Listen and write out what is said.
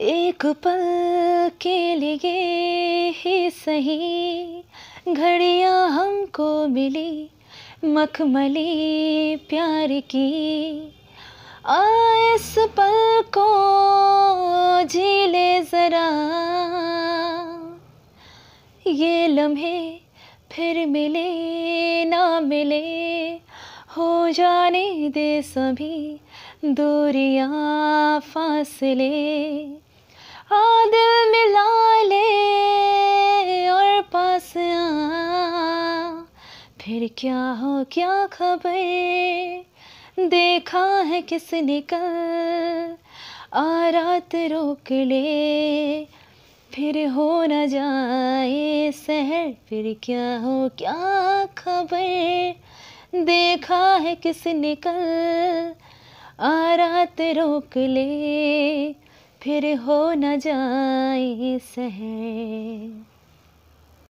एक पल के लिए ही सही घड़ियाँ हमको मिली मखमली प्यार की आ इस पल को झीले ज़रा ये लम्हे फिर मिले ना मिले हो जाने दे सभी दूरियां फासले फिर क्या हो क्या खबर देखा है किसने कल आ रात रोक ले फिर हो न जाए शहर फिर क्या हो क्या खबर देखा है किसने कल आ रात रोक ले फिर हो न जाए शहर